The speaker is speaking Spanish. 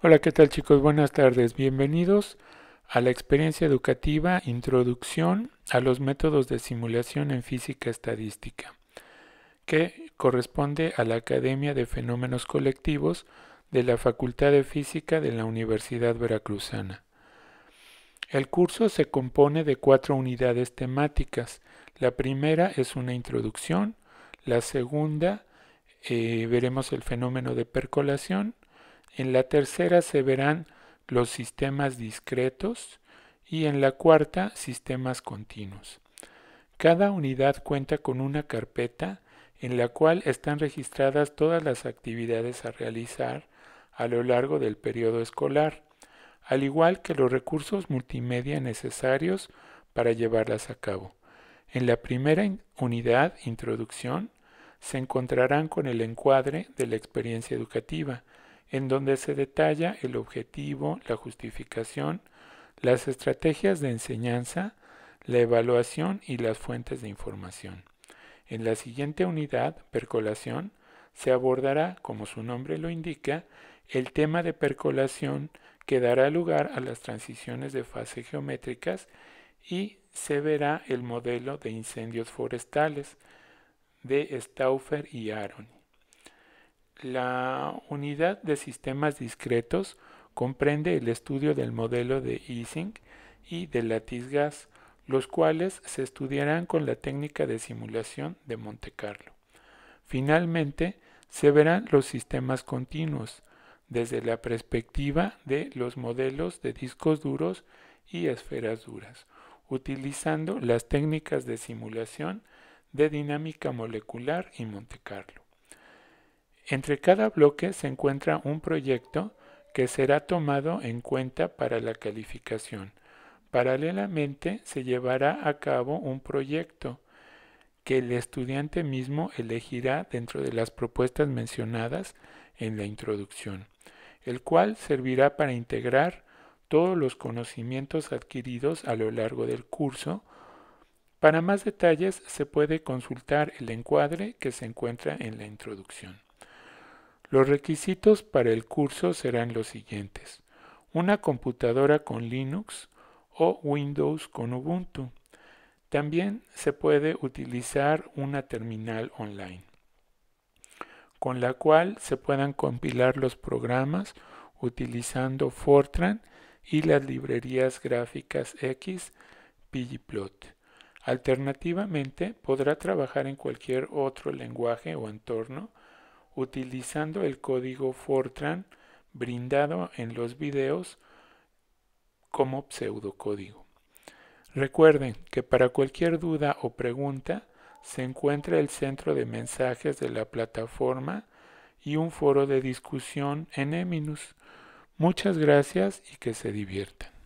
Hola, ¿qué tal chicos? Buenas tardes. Bienvenidos a la experiencia educativa Introducción a los métodos de simulación en física estadística, que corresponde a la Academia de Fenómenos Colectivos de la Facultad de Física de la Universidad Veracruzana. El curso se compone de cuatro unidades temáticas. La primera es una introducción, la segunda eh, veremos el fenómeno de percolación en la tercera se verán los sistemas discretos y en la cuarta sistemas continuos. Cada unidad cuenta con una carpeta en la cual están registradas todas las actividades a realizar a lo largo del periodo escolar, al igual que los recursos multimedia necesarios para llevarlas a cabo. En la primera unidad, Introducción, se encontrarán con el encuadre de la experiencia educativa, en donde se detalla el objetivo, la justificación, las estrategias de enseñanza, la evaluación y las fuentes de información. En la siguiente unidad, percolación, se abordará, como su nombre lo indica, el tema de percolación que dará lugar a las transiciones de fase geométricas y se verá el modelo de incendios forestales de Stauffer y Aaron. La unidad de sistemas discretos comprende el estudio del modelo de Ising y de Latisgas, los cuales se estudiarán con la técnica de simulación de Monte Carlo. Finalmente, se verán los sistemas continuos desde la perspectiva de los modelos de discos duros y esferas duras, utilizando las técnicas de simulación de dinámica molecular y Monte Carlo. Entre cada bloque se encuentra un proyecto que será tomado en cuenta para la calificación. Paralelamente se llevará a cabo un proyecto que el estudiante mismo elegirá dentro de las propuestas mencionadas en la introducción, el cual servirá para integrar todos los conocimientos adquiridos a lo largo del curso. Para más detalles se puede consultar el encuadre que se encuentra en la introducción. Los requisitos para el curso serán los siguientes. Una computadora con Linux o Windows con Ubuntu. También se puede utilizar una terminal online, con la cual se puedan compilar los programas utilizando Fortran y las librerías gráficas X, Pgplot. Alternativamente, podrá trabajar en cualquier otro lenguaje o entorno utilizando el código Fortran brindado en los videos como pseudocódigo. Recuerden que para cualquier duda o pregunta se encuentra el centro de mensajes de la plataforma y un foro de discusión en Eminus. Muchas gracias y que se diviertan.